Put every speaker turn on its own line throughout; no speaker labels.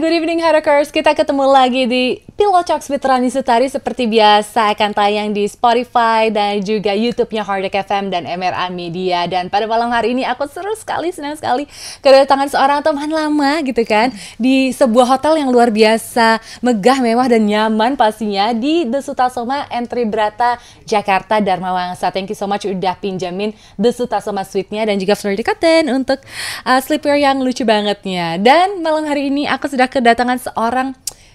good evening Harakers. Kita ketemu lagi di Pillow Talks with Rani Sutari seperti biasa akan tayang di Spotify dan juga YouTube-nya Hardik FM dan MRA Media. Dan pada malam hari ini aku seru sekali, senang sekali kedatangan seorang teman lama gitu kan di sebuah hotel yang luar biasa, megah, mewah dan nyaman pastinya di The Sutasoma Entry Brata Jakarta Dharma Wangsa. Thank you so much udah pinjamin The Sutasoma Suite-nya dan juga floor katen untuk uh, sleepwear yang lucu bangetnya. Dan malam hari ini aku sudah kedatangan seorang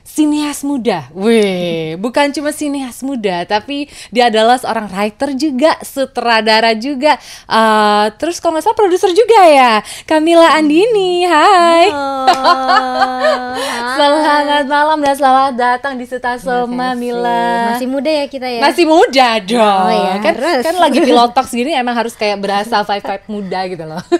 sinias muda. Wih, bukan cuma sinias muda, tapi dia adalah seorang writer juga, sutradara juga, uh, terus kalau nggak salah produser juga ya. Kamila Andini, hai. selamat malam dan selamat datang di Soma, Mila. Masih muda ya kita ya? Masih muda oh, dong. Oh, ya, kan, kan lagi di lotok segini emang harus kayak berasa vibe-vibe muda gitu loh.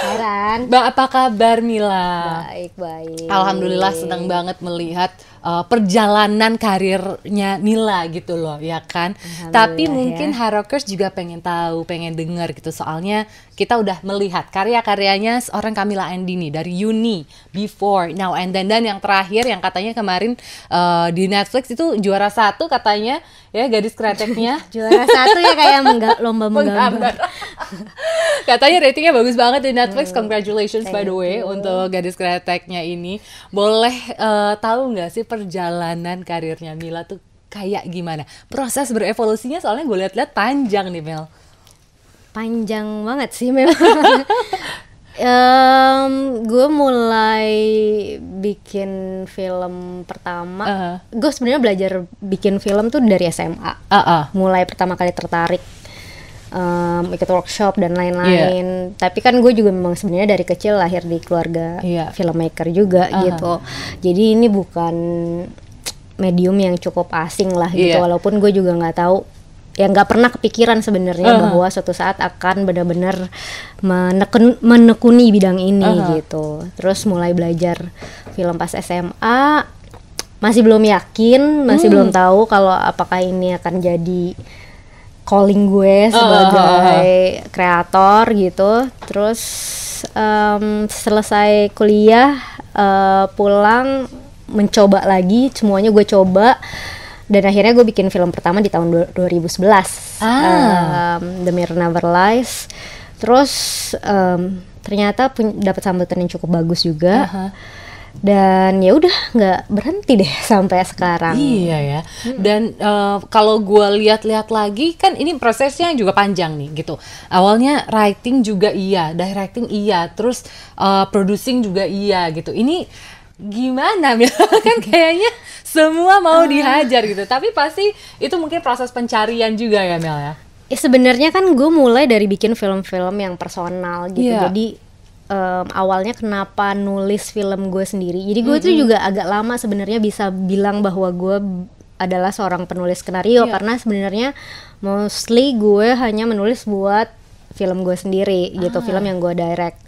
Heran. Mbak, apa kabar Mila? Baik, baik. Alhamdulillah senang banget melihat uh, perjalanan karirnya Nila gitu loh ya kan tapi ya. mungkin ya. Harokers juga pengen tahu pengen dengar gitu soalnya kita udah melihat karya-karyanya seorang Kamila Andini dari Uni, Before, Now and Then dan yang terakhir yang katanya kemarin uh, di Netflix itu juara satu katanya ya gadis kreatifnya juara satu ya kayak mengga lomba menggambar katanya ratingnya bagus banget di Netflix hmm, congratulations by the way untuk gadis kreatifnya ini boleh uh, tahu nggak sih perjalanan karirnya Mila tuh kayak gimana? Proses berevolusinya soalnya gue lihat-lihat panjang nih Mel. Panjang banget sih memang.
um, gue mulai bikin film pertama. Uh -huh. Gue sebenarnya belajar bikin film tuh dari SMA. Uh -uh. Mulai pertama kali tertarik um, ikut workshop dan lain-lain. Yeah. Tapi kan gue juga memang sebenarnya dari kecil lahir di keluarga yeah. filmmaker juga uh -huh. gitu. Jadi ini bukan medium yang cukup asing lah yeah. gitu. Iya. Walaupun gue juga nggak tahu ya nggak pernah kepikiran sebenarnya uh -huh. bahwa suatu saat akan benar-benar menekun, menekuni bidang ini uh -huh. gitu. Terus mulai belajar film pas SMA masih belum yakin, masih hmm. belum tahu kalau apakah ini akan jadi calling gue sebagai kreator uh, uh, uh. gitu terus um, selesai kuliah uh, pulang mencoba lagi semuanya gue coba dan akhirnya gue bikin film pertama di tahun 2011 ah. um, The Mirror Never Lies terus um, ternyata dapat sambutan yang cukup bagus juga uh -huh dan ya udah nggak berhenti deh sampai sekarang iya ya hmm.
dan uh, kalau gue lihat-lihat lagi kan ini prosesnya juga panjang nih gitu awalnya writing juga iya directing iya terus uh, producing juga iya gitu ini gimana kan kayaknya semua mau ah. dihajar gitu tapi pasti itu mungkin proses pencarian juga ya Mel ya,
ya sebenarnya kan gue mulai dari bikin film-film yang personal gitu yeah. jadi um, awalnya kenapa nulis film gue sendiri. Jadi gue mm -hmm. tuh juga agak lama sebenarnya bisa bilang bahwa gue adalah seorang penulis skenario yeah. karena sebenarnya mostly gue hanya menulis buat film gue sendiri gitu. ah. gitu, film yang gue direct.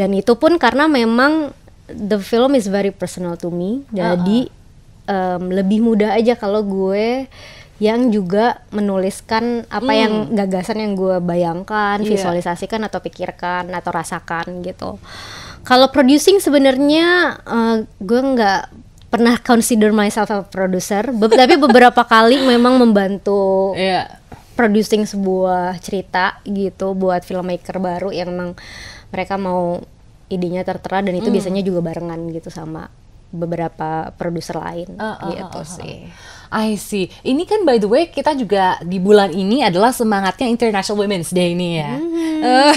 Dan itu pun karena memang the film is very personal to me. Jadi uh -uh. Um, lebih mudah aja kalau gue yang juga menuliskan apa hmm. yang gagasan yang gue bayangkan, yeah. visualisasikan atau pikirkan atau rasakan gitu. Kalau producing sebenarnya uh, eh, gue nggak pernah consider myself a producer, Be tapi beberapa kali memang membantu yeah. producing sebuah cerita gitu buat filmmaker baru yang memang mereka mau idenya tertera dan itu mm. biasanya juga barengan gitu sama beberapa produser lain
uh, uh, gitu uh, uh, uh. sih. I see. Ini kan by the way kita juga di bulan ini adalah semangatnya International Women's Day nih ya. Hmm. Eh,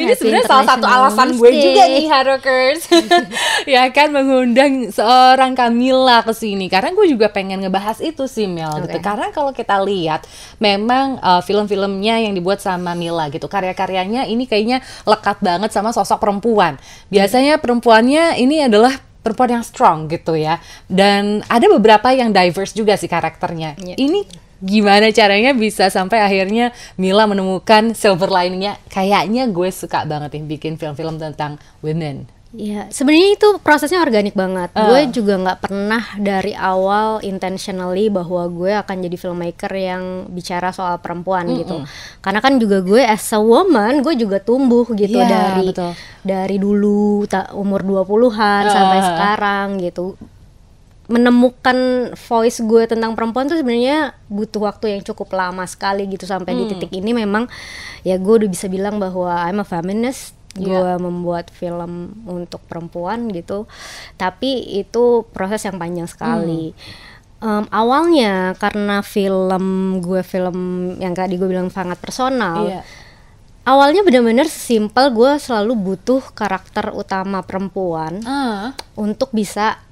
ini sebenarnya salah satu alasan gue juga nih
Harokers. ya kan mengundang seorang Kamila ke sini karena gue juga pengen ngebahas itu sih Mel okay. gitu. Karena kalau kita lihat memang uh, film-filmnya yang dibuat sama Mila gitu, karya-karyanya ini kayaknya lekat banget sama sosok perempuan. Biasanya perempuannya ini adalah perempuan yang strong gitu ya dan ada beberapa yang diverse juga sih karakternya yeah. ini gimana caranya bisa sampai akhirnya Mila menemukan silver liningnya kayaknya gue suka banget nih bikin film-film tentang women
Ya, sebenarnya itu prosesnya organik banget. Uh. Gue juga nggak pernah dari awal intentionally bahwa gue akan jadi filmmaker yang bicara soal perempuan mm -mm. gitu. Karena kan juga gue as a woman, gue juga tumbuh gitu yeah, dari betul. dari dulu tak umur 20-an uh. sampai ah. sekarang gitu. Menemukan voice gue tentang perempuan tuh sebenarnya butuh waktu yang cukup lama sekali gitu sampai mm. di hmm. titik ini memang ya gue udah bisa bilang bahwa I'm a feminist Iya. gue membuat film untuk perempuan gitu tapi itu proses yang panjang sekali hmm. um, awalnya karena film gue film yang tadi gue bilang sangat personal yeah. awalnya bener-bener simpel gue selalu butuh karakter utama perempuan uh. untuk bisa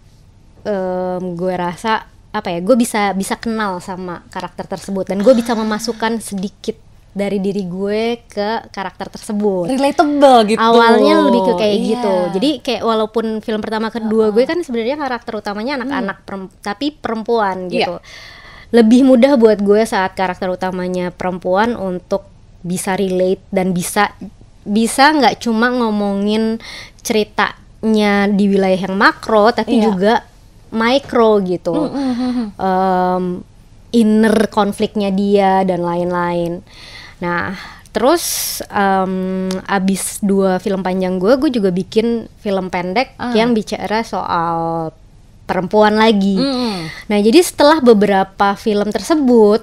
um, gue rasa apa ya gue bisa bisa kenal sama karakter tersebut dan gue bisa ah. memasukkan sedikit dari diri gue ke karakter tersebut. Relatable gitu. Awalnya lebih ke kayak yeah. gitu. Jadi kayak walaupun film pertama kedua uh gue kan sebenarnya karakter utamanya anak-anak hmm. tapi perempuan iya. gitu. Yeah. Lebih mudah buat gue saat karakter utamanya perempuan untuk bisa relate dan bisa bisa nggak cuma ngomongin ceritanya di wilayah yang makro tapi yeah. juga mikro gitu. Mm -hmm. um, inner konfliknya dia dan lain-lain. Nah, terus um, abis dua film panjang gue, gue juga bikin film pendek uh. yang bicara soal perempuan lagi. Mm. Nah, jadi setelah beberapa film tersebut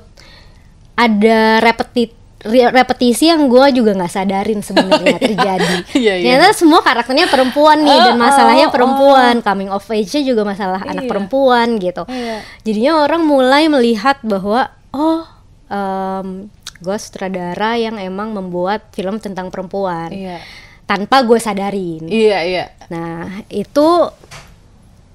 ada repetit repetisi yang gue juga nggak sadarin sebenarnya iya, terjadi. yeah, yeah. Ternyata semua karakternya perempuan nih oh, dan oh, masalahnya oh, oh. perempuan, oh. coming of age-nya juga masalah yeah. anak iya. perempuan gitu. Yeah. Jadinya orang mulai melihat bahwa oh um, gue sutradara yang emang membuat film tentang perempuan yeah. tanpa gue sadarin iya iya nah itu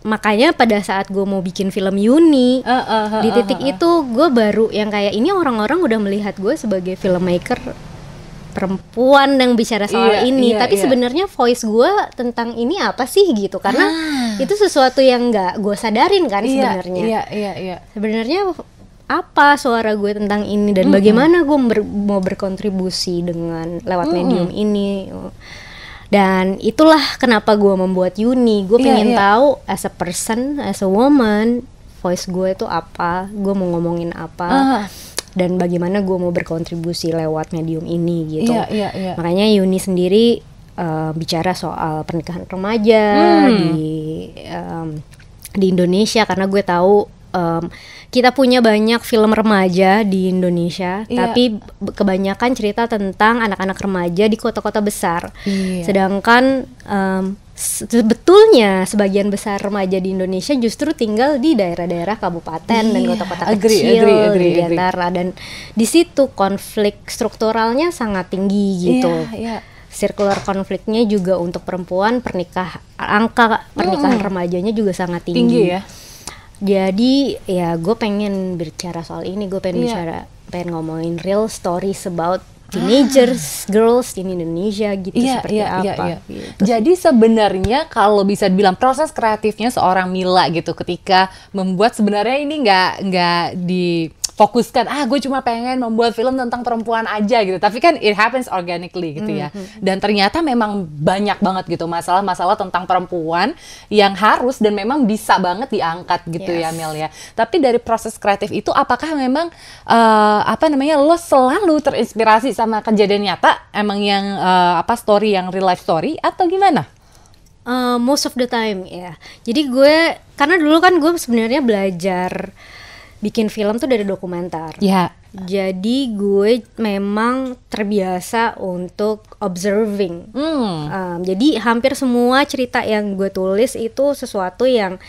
makanya pada saat gue mau bikin film Yuni uh, uh, uh, di titik uh, uh, uh. itu gue baru yang kayak ini orang-orang udah melihat gue sebagai filmmaker perempuan yang bicara soal yeah, ini yeah, tapi yeah. sebenarnya voice gue tentang ini apa sih gitu karena ah. itu sesuatu yang nggak gue sadarin kan iya, sebenarnya Iya iya iya. sebenarnya apa suara gue tentang ini dan mm -hmm. bagaimana gue ber, mau berkontribusi dengan lewat mm -hmm. medium ini dan itulah kenapa gue membuat Yuni gue iya, pengen yeah, tahu as a person as a woman voice gue itu apa gue mau ngomongin apa uh. dan bagaimana gue mau berkontribusi lewat medium ini gitu yeah, yeah, yeah. makanya Yuni sendiri uh, bicara soal pernikahan remaja mm. di um, di Indonesia karena gue tahu um, kita punya banyak film remaja di Indonesia, yeah. tapi kebanyakan cerita tentang anak-anak remaja di kota-kota besar. Yeah. Sedangkan um, sebetulnya sebagian besar remaja di Indonesia justru tinggal di daerah-daerah kabupaten yeah. dan iya, kota-kota kecil agree, agree, di antara agree. dan di situ konflik strukturalnya sangat tinggi gitu. Yeah, yeah. Circular konfliknya juga untuk perempuan pernikah angka pernikahan mm. remajanya juga sangat tinggi. tinggi ya? jadi ya gue pengen bicara soal ini gue pengen yeah. bicara pengen ngomongin real
stories about ah. teenagers, ah. girls in Indonesia gitu yeah, seperti yeah, iya, apa. Yeah, yeah. Gitu. Jadi sebenarnya kalau bisa dibilang proses kreatifnya seorang Mila gitu ketika membuat sebenarnya ini nggak nggak di fokuskan ah gue cuma pengen membuat film tentang perempuan aja gitu tapi kan it happens organically gitu ya mhm. dan ternyata memang banyak banget gitu masalah-masalah tentang perempuan yang harus dan memang bisa banget diangkat gitu ya, yes. ya Mel ya tapi dari proses kreatif itu apakah memang uh, apa namanya lo selalu terinspirasi sama kejadian nyata emang yang uh, apa story yang real life story atau gimana uh, most of the time ya yeah. jadi gue karena dulu kan gue sebenarnya
belajar bikin film tuh dari dokumenter. Iya. Yeah. Jadi gue memang terbiasa untuk observing. Mm. Um, jadi hampir semua cerita yang gue tulis itu sesuatu yang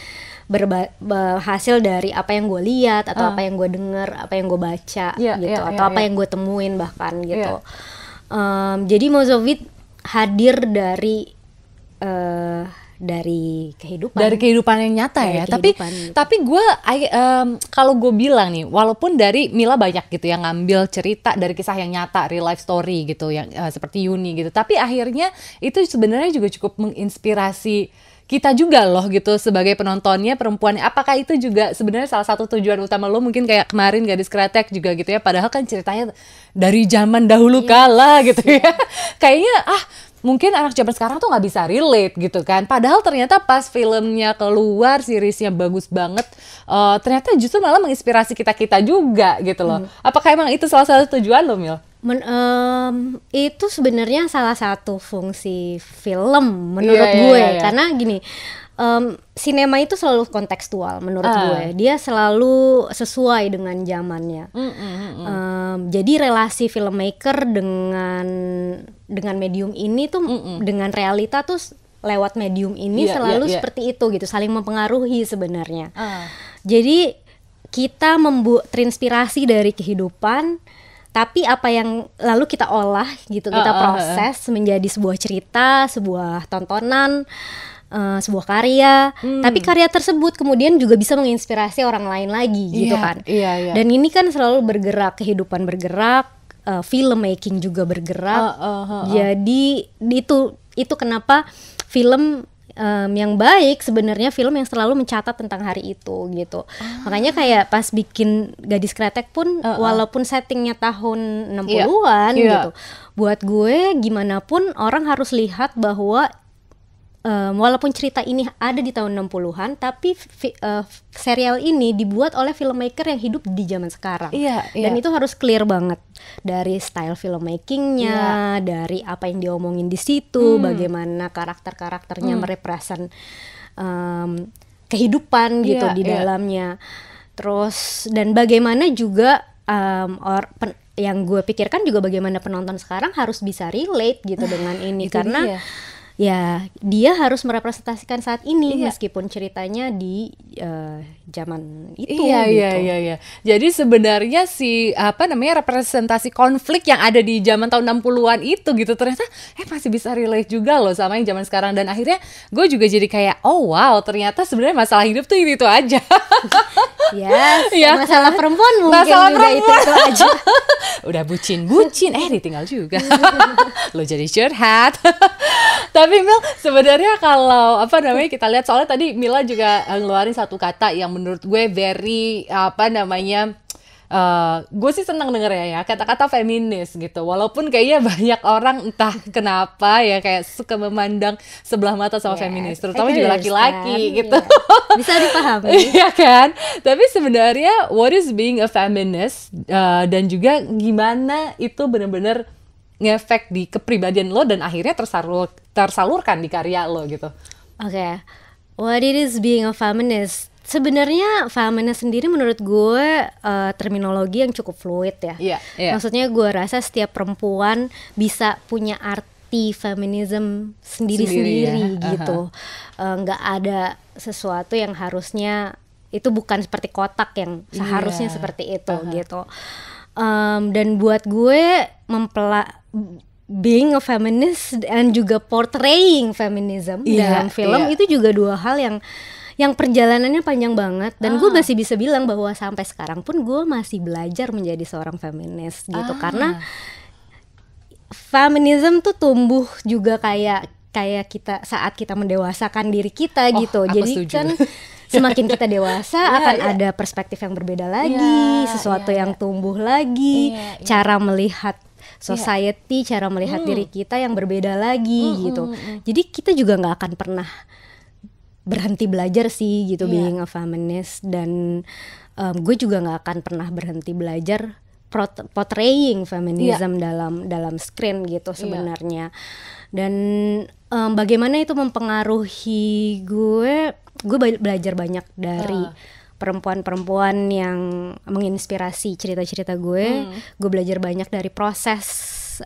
berhasil dari apa yang gue lihat atau uh. apa yang gue dengar, apa yang gue baca yeah, gitu, yeah, atau yeah, apa ya. yang gue temuin bahkan gitu. Yeah. Ya. Um, jadi Mozovit hadir dari
uh, dari kehidupan dari kehidupan yang nyata dari ya tapi kehidupan. Gitu. tapi gue um, kalau gue bilang nih walaupun dari Mila banyak gitu yang ngambil cerita dari kisah yang nyata real life story gitu yang uh, seperti Yuni gitu tapi akhirnya itu sebenarnya juga cukup menginspirasi kita juga loh gitu sebagai penontonnya perempuan apakah itu juga sebenarnya salah satu tujuan utama lo mungkin kayak kemarin gadis kretek juga gitu ya padahal kan ceritanya dari zaman dahulu yes. Iya. kala gitu iya. ya kayaknya ah mungkin anak zaman sekarang tuh nggak bisa relate gitu kan padahal ternyata pas filmnya keluar seriesnya bagus banget uh, ternyata justru malah menginspirasi kita kita juga gitu loh hmm. apakah emang itu salah satu tujuan lo mil
Men, um, itu sebenarnya salah satu fungsi film menurut yeah, iya, gue yeah, yeah. karena gini um, sinema itu selalu kontekstual menurut uh. gue. Dia selalu sesuai dengan zamannya. Mm, mm, Um, jadi relasi filmmaker dengan dengan medium ini tuh mm, mm. dengan realita tuh lewat medium ini yeah, selalu yeah, yeah. seperti itu gitu, saling mempengaruhi sebenarnya. Uh. Jadi kita membuat terinspirasi dari kehidupan tapi apa yang lalu kita olah gitu, kita ah, proses menjadi sebuah cerita, sebuah tontonan uh, sebuah karya, hmm. tapi karya tersebut kemudian juga bisa menginspirasi orang lain lagi yeah, gitu iya, kan. Iya, yeah, Yeah. Dan ini kan selalu bergerak, kehidupan bergerak, uh, eh, making juga bergerak. Uh, uh, uh, uh. Jadi itu itu kenapa film um, yang baik sebenarnya film yang selalu mencatat tentang hari itu gitu. Ah. Makanya kayak pas bikin Gadis Kretek pun uh -uh. walaupun settingnya tahun 60-an yeah. yeah. gitu. Buat gue gimana pun orang harus lihat bahwa um, walaupun cerita ini ada di tahun 60-an tapi uh, serial ini dibuat oleh filmmaker yang hidup di zaman sekarang. Iya, Dan iya. itu harus clear banget dari style filmmakingnya, iya. dari apa yang diomongin di situ, hmm. bagaimana karakter-karakternya hmm. merepresent um, kehidupan gitu iya, di iya. dalamnya. Terus dan bagaimana juga um, or pen, yang gue pikirkan juga bagaimana penonton sekarang harus bisa relate gitu ah, dengan ini karena dia ya dia harus merepresentasikan saat ini iya. meskipun ceritanya di uh,
zaman itu iya, iya gitu. Iya iya iya. Jadi sebenarnya si apa namanya representasi konflik yang ada di zaman tahun 60-an itu gitu ternyata eh masih bisa relate juga loh sama yang zaman sekarang dan akhirnya gue juga jadi kayak oh wow ternyata sebenarnya masalah hidup tuh itu, -itu aja. Yes, ya, ya. masalah perempuan mungkin masalah udah perempuan. itu, itu aja. udah bucin-bucin, eh ditinggal juga. Lo jadi curhat. Tapi Mil, sebenarnya kalau apa namanya kita lihat soalnya tadi Mila juga eh, ngeluarin satu kata yang menurut gue very apa namanya uh, eh, gue sih senang denger ya kata-kata feminis gitu walaupun kayaknya banyak orang entah kenapa ya kayak suka memandang sebelah mata sama yeah, feminis terutama juga laki-laki kan, gitu iya. bisa dipahami iya kan tapi sebenarnya what is being a feminist uh, dan juga gimana itu benar-benar ngefek di kepribadian lo dan akhirnya tersalur tersalurkan di karya lo gitu
oke okay. what it is being a feminist Sebenarnya famine sendiri menurut gue uh, terminologi yang cukup fluid ya. Yeah, yeah. Maksudnya gue rasa setiap perempuan bisa punya arti feminism sendiri-sendiri ya. gitu. Eh, nggak uh -huh. uh, ada sesuatu yang harusnya itu bukan seperti kotak yang iya. seharusnya yeah. seperti itu uh -huh. gitu. Um, dan buat gue mempelak being a feminist dan juga portraying feminism yeah, dalam film yeah. itu juga dua hal yang yang perjalanannya panjang banget dan ah. gue masih bisa bilang bahwa sampai sekarang pun gue masih belajar menjadi seorang feminis gitu ah. karena feminisme tuh tumbuh juga kayak kayak kita saat kita mendewasakan diri kita oh, gitu jadi setuju. kan semakin kita dewasa yeah, akan yeah. ada perspektif yang berbeda lagi, yeah, sesuatu yeah, yang yeah. tumbuh lagi, yeah, yeah. cara melihat iya. society, yeah. cara melihat mm. diri kita yang berbeda lagi mm, gitu. Hmm, hmm. Jadi kita juga nggak akan pernah berhenti belajar sih gitu yeah. being a feminist dan um, gue juga nggak akan pernah berhenti belajar portraying feminism yeah. dalam dalam screen gitu iya. sebenarnya yeah. dan um, bagaimana itu mempengaruhi gue gue belajar banyak dari uh. perempuan-perempuan yang menginspirasi cerita-cerita gue hmm. gue belajar banyak dari proses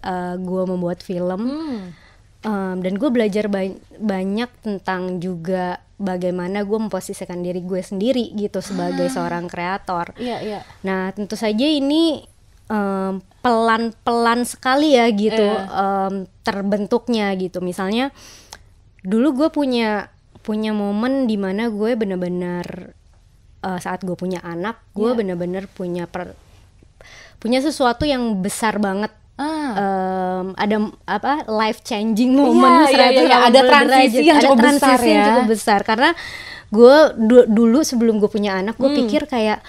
uh, gue membuat film hmm um, dan gue belajar ba banyak tentang juga bagaimana gue memposisikan diri gue sendiri gitu sebagai hmm. seorang kreator. Iya iya. Nah tentu saja ini pelan pelan-pelan sekali ya gitu yeah. Iya. um, terbentuknya gitu. Misalnya dulu gue punya punya momen dimana gue benar benar uh, eh, saat gue punya anak gue yeah. benar benar punya per, punya sesuatu yang besar banget ah. um, ada apa life changing iya, moment yeah, yeah, yeah, yeah. ada transisi yang cukup ada transisi besar ya. yang cukup besar karena gue du dulu sebelum gue punya anak gue hmm. pikir kayak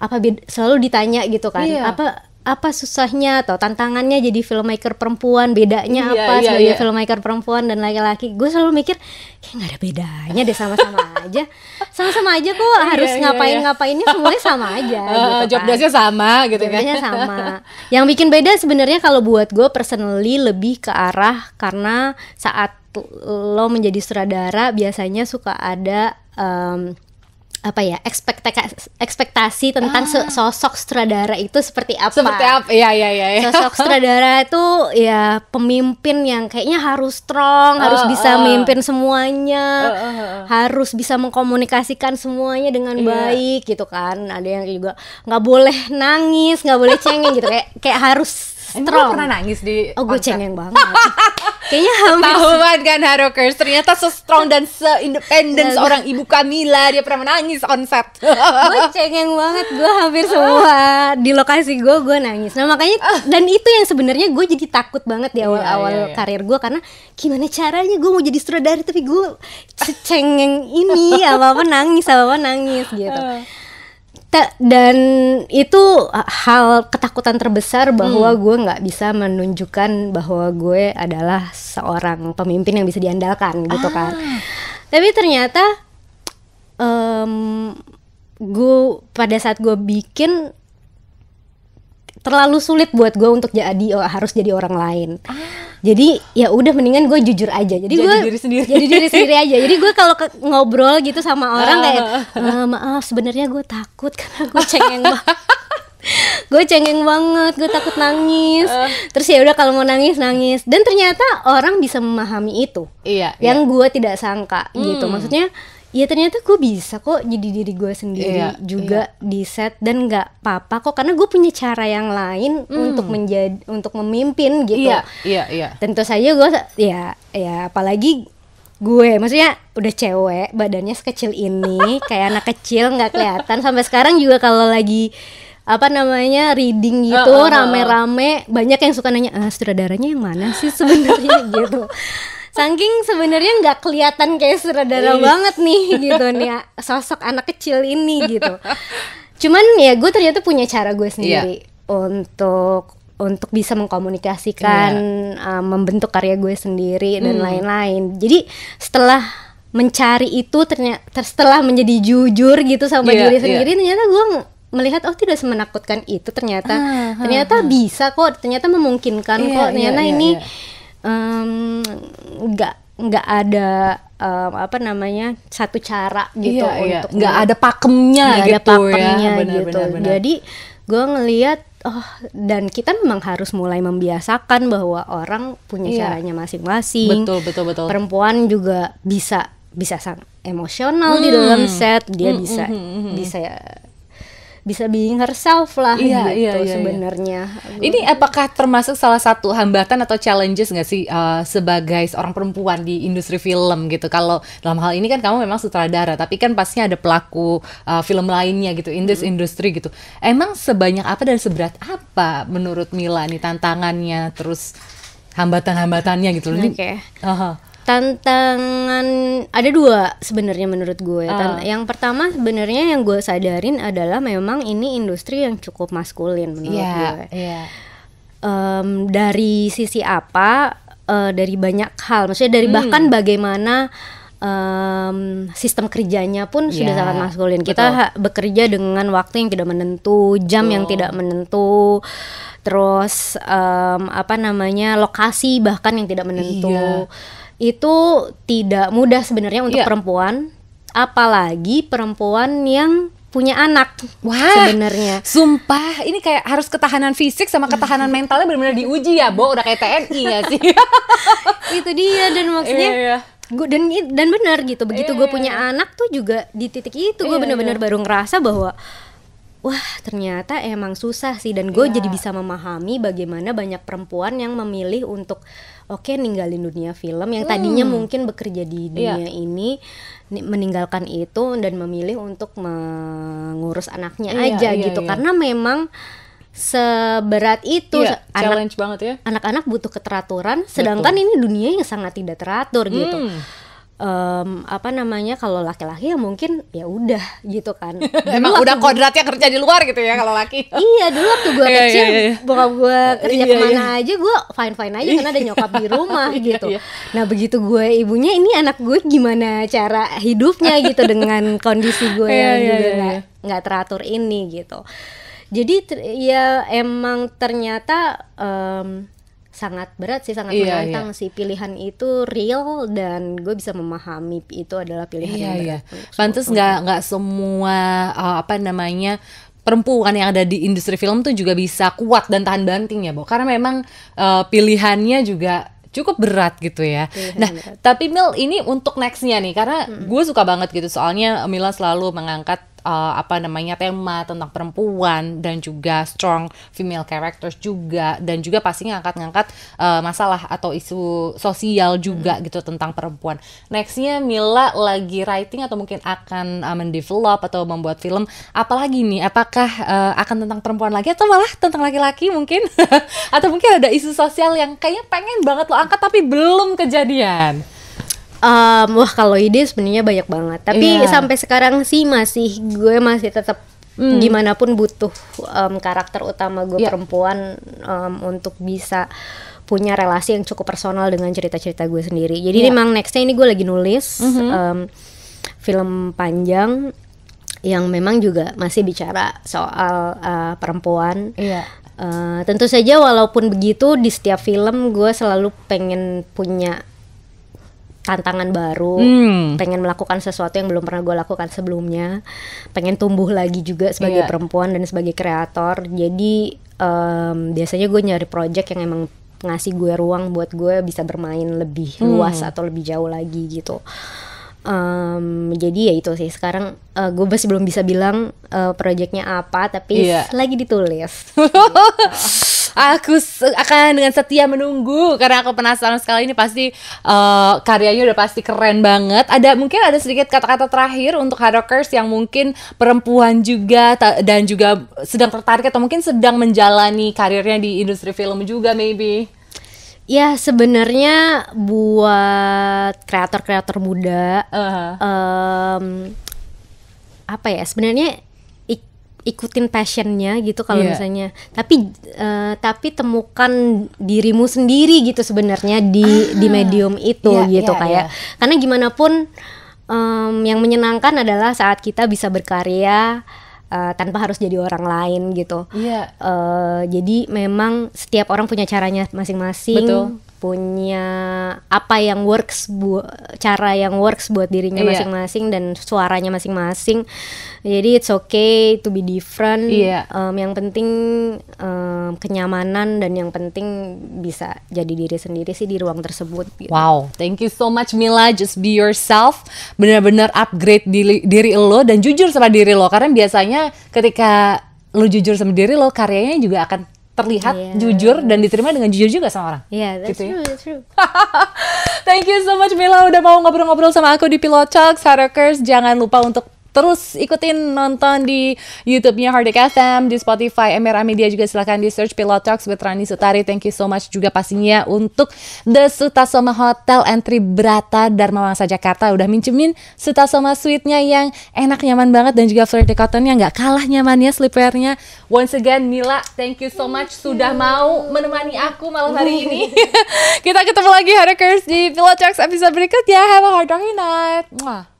apa selalu ditanya gitu kan yeah. apa apa susahnya atau tantangannya jadi filmmaker perempuan bedanya iya, apa iya, sebagai iya. filmmaker perempuan dan laki-laki gue selalu mikir kayak nggak ada bedanya deh sama-sama aja sama-sama aja kok iya, harus iya, ngapain iya. ngapainnya semuanya sama aja uh, gitu job kan. sama gitu kan sama yang bikin beda sebenarnya kalau buat gue personally lebih ke arah karena saat lo menjadi sutradara biasanya suka ada um, apa ya ekspektasi ekspektasi tentang ah. sosok sutradara itu seperti apa? Seperti apa? Iya
iya iya. Ya. Sosok
sutradara itu ya pemimpin yang kayaknya harus strong, oh, harus bisa oh. memimpin semuanya, oh, oh, oh, oh. harus bisa mengkomunikasikan semuanya dengan yeah. baik gitu kan. Ada yang juga nggak boleh nangis, nggak boleh cengeng gitu kayak kayak harus strong.
Emang pernah nangis di Oh, gue cengeng banget. Kayaknya hampir Ketahuan kan Harokers Ternyata se-strong dan se-independen iya, Seorang iya. ibu Kamila Dia pernah menangis on set Gue cengeng banget Gue hampir semua
Di lokasi gue Gue nangis Nah makanya ah. Dan itu yang sebenarnya Gue jadi takut banget Di iya, awal-awal yeah, yeah, yeah. karir gue Karena gimana caranya Gue mau jadi sutradara Tapi gue cengeng ini Apa-apa nangis Apa-apa nangis gitu ah dan itu hal ketakutan terbesar bahwa hmm. gue nggak bisa menunjukkan bahwa gue adalah seorang pemimpin yang bisa diandalkan gitu kan ah. tapi ternyata um, gue pada saat gue bikin terlalu sulit buat gue untuk jadi oh, harus jadi orang lain. Ah. Jadi ya udah mendingan gue jujur aja. Jadi, jadi gue diri sendiri. jadi diri sendiri aja. Jadi gue kalau ngobrol gitu sama ah. orang kayak ah, maaf sebenarnya gue takut karena gue cengeng banget. gue cengeng banget, gue takut nangis. Ah. Terus ya udah kalau mau nangis nangis. Dan ternyata orang bisa memahami itu. Iya. Yang iya. gue tidak sangka gitu. hmm. gitu. Maksudnya Iya ternyata gue bisa kok jadi diri gue sendiri iya, juga iya. di set dan nggak apa-apa kok karena gue punya cara yang lain hmm. untuk menjadi untuk memimpin gitu iya iya, iya tentu saja gue ya ya apalagi gue maksudnya udah cewek badannya sekecil ini kayak anak kecil nggak kelihatan sampai sekarang juga kalau lagi apa namanya reading gitu rame-rame uh, uh, uh. Rame -rame, banyak yang suka nanya ah, sutradaranya yang mana sih sebenarnya gitu Saking sebenarnya nggak kelihatan kayak sutradara iya. banget nih gitu nih ya. sosok anak kecil ini gitu. Cuman ya gue ternyata punya cara gue iya. sendiri yeah. untuk untuk bisa mengkomunikasikan, yeah. Iya. uh, membentuk karya gue sendiri dan hmm. lain-lain. Jadi setelah mencari itu ternyata setelah menjadi jujur gitu sama yeah, diri sendiri yeah. ternyata gue melihat oh tidak semenakutkan itu ternyata ah, ternyata ah, ah. bisa kok ternyata memungkinkan yeah, kok ternyata yeah, yeah, ini yeah nggak um, nggak ada um, apa namanya satu cara gitu iya, iya. untuk nggak ada
pakemnya gak gitu ada ya. pakemnya ya, benar, gitu benar, benar. jadi
gue ngelihat oh dan kita memang harus mulai membiasakan bahwa orang punya iya. caranya masing-masing betul betul betul perempuan juga bisa bisa sangat emosional hmm. di dalam set dia hmm, bisa hmm, hmm, hmm. bisa
bisa being herself lah iya, gitu iya, iya, iya. sebenarnya. Iya. Ini apakah termasuk salah satu hambatan atau challenges nggak sih uh, sebagai seorang perempuan di industri film gitu? Kalau dalam hal ini kan kamu memang sutradara, tapi kan pastinya ada pelaku uh, film lainnya gitu, industri hmm. industri gitu. Emang sebanyak apa dan seberat apa menurut Mila nih tantangannya terus hambatan-hambatannya gitu loh. Okay. Uh -huh tantangan
ada dua sebenarnya menurut gue. Uh. yang pertama sebenarnya yang gue sadarin adalah memang ini industri yang cukup maskulin menurut yeah, gue. Yeah. Iya. Um, dari sisi apa? Uh, dari banyak hal. Maksudnya dari hmm. bahkan bagaimana um, sistem kerjanya pun yeah. sudah sangat maskulin. Kita Betul. bekerja dengan waktu yang tidak menentu, jam Betul. yang tidak menentu, terus um, apa namanya lokasi bahkan yang tidak menentu. Yeah itu tidak mudah sebenarnya untuk yeah. perempuan, apalagi perempuan yang punya anak.
Wah, sebenarnya. Sumpah, ini kayak harus ketahanan fisik sama ketahanan mentalnya benar-benar diuji ya, Bo. Udah kayak TNI ya sih. itu dia dan maksudnya yeah, yeah iya. gue
dan dan benar gitu begitu yeah. gue iya, punya iya, anak tuh juga di titik itu gue yeah, benar bener yeah. baru ngerasa bahwa wah ternyata emang susah sih dan gue yeah. jadi bisa memahami bagaimana banyak perempuan yang memilih untuk oke okay, ninggalin dunia film yang tadinya hmm. mungkin bekerja di iya. dunia yeah. ini meninggalkan itu dan memilih untuk mengurus anaknya yeah, aja yeah, gitu yeah. karena memang seberat itu iya, anak, banget ya anak-anak butuh keteraturan sedangkan Betul. ini dunia yang sangat tidak teratur gitu. hmm. gitu um, apa namanya kalau laki-laki ya mungkin ya udah gitu kan. Emang udah kodratnya
kerja di luar gitu ya kalau laki. iya dulu waktu gue iya, kecil iya, iya. bokap gue kerja iya, kemana iya. aja
gue fine fine aja karena ada iya. nyokap di rumah iya, gitu. iya, iya. Nah begitu gue ibunya ini anak gue gimana cara hidupnya gitu dengan kondisi gue iya, yang iya, juga nggak iya. teratur ini gitu. Jadi ya emang ternyata um, sangat berat sih sangat yeah, iya. menantang yeah. sih pilihan itu real dan gue bisa
memahami itu adalah pilihan yeah, yang berat. Yeah. Iya. nggak nggak semua uh, apa namanya perempuan yang ada di industri film tuh juga bisa kuat dan tahan banting ya, Bo. Karena memang uh, pilihannya juga cukup berat gitu ya. Pilihan nah, berat. tapi Mil ini untuk nextnya nih, karena -hmm. gue suka banget gitu soalnya Mila selalu mengangkat uh, apa namanya tema tentang perempuan dan juga strong female characters juga dan juga pastinya angkat-ngangkat uh, eh, masalah atau isu sosial juga hmm. gitu tentang perempuan. Nextnya Mila lagi writing atau mungkin akan uh, mendevelop atau membuat film apalagi nih? Apakah uh, akan tentang perempuan lagi atau malah tentang laki-laki mungkin? atau mungkin ada isu sosial yang kayaknya pengen banget lo angkat tapi belum kejadian? um,
wah kalau ide sebenarnya banyak banget tapi yeah. sampai sekarang sih masih gue masih tetap hmm. gimana pun butuh um, karakter utama gue yeah. perempuan um, untuk bisa punya relasi yang cukup personal dengan cerita-cerita gue sendiri jadi yeah. memang nextnya ini gue lagi nulis mm -hmm. um, film panjang yang memang juga masih bicara soal uh, perempuan Iya. Uh, tentu saja walaupun begitu di setiap film gue selalu pengen punya tantangan baru, hmm. pengen melakukan sesuatu yang belum pernah gue lakukan sebelumnya, pengen tumbuh lagi juga sebagai yeah. perempuan dan sebagai kreator. Jadi um, biasanya gue nyari project yang emang ngasih gue ruang buat gue bisa bermain lebih hmm. luas atau lebih jauh lagi gitu um, jadi ya itu sih sekarang uh, eh, gue masih belum bisa bilang uh, eh, proyeknya apa tapi yeah. lagi ditulis
aku akan dengan setia menunggu karena aku penasaran sekali ini pasti uh, karyanya udah pasti keren banget ada mungkin ada sedikit kata-kata terakhir untuk hardrockers yang mungkin perempuan juga dan juga sedang tertarik atau mungkin sedang menjalani karirnya di industri film juga maybe Ya sebenarnya buat
kreator-kreator muda, uh-huh. um, apa ya sebenarnya ik- ikutin passionnya gitu kalau yeah. misalnya, tapi uh, tapi temukan dirimu sendiri gitu sebenarnya di ah. di medium itu yeah, gitu yeah, kayak yeah. karena gimana pun um, yang menyenangkan adalah saat kita bisa berkarya uh, tanpa harus jadi orang lain gitu. Iya. Yeah. Uh, jadi memang setiap orang punya caranya masing-masing. Punya apa yang works bu cara yang works buat dirinya iya. masing-masing dan suaranya masing-masing jadi it's okay to be different yeah. um, yang penting um, kenyamanan dan yang penting
bisa jadi diri sendiri sih di ruang tersebut gitu. wow thank you so much Mila just be yourself Bener-bener upgrade diri, diri lo dan jujur sama diri lo karena biasanya ketika lo jujur sama diri lo karyanya juga akan terlihat yeah. jujur dan diterima dengan jujur juga sama orang. Iya, yeah, that's gitu ya? true, that's true. Thank you so much Mila udah mau ngobrol-ngobrol sama aku di Pilot Talks, Harakers. Jangan lupa untuk Terus ikutin nonton di YouTube-nya Hardik FM, di Spotify, MRA Media juga silahkan di search Pilot Talks with Rani Sutari. Thank you so much juga pastinya untuk The Sutasoma Hotel entry Brata Dharma Wangsa Jakarta. Udah mincemin Sutasoma Suite-nya yang enak, nyaman banget dan juga Florida Cotton-nya nggak kalah nyamannya sleepwear-nya. Once again, Mila, thank you so much sudah mau menemani aku malam hari ini. Kita ketemu lagi Hardekers di Pilot Talks episode berikutnya. Have a hard night. Mwah.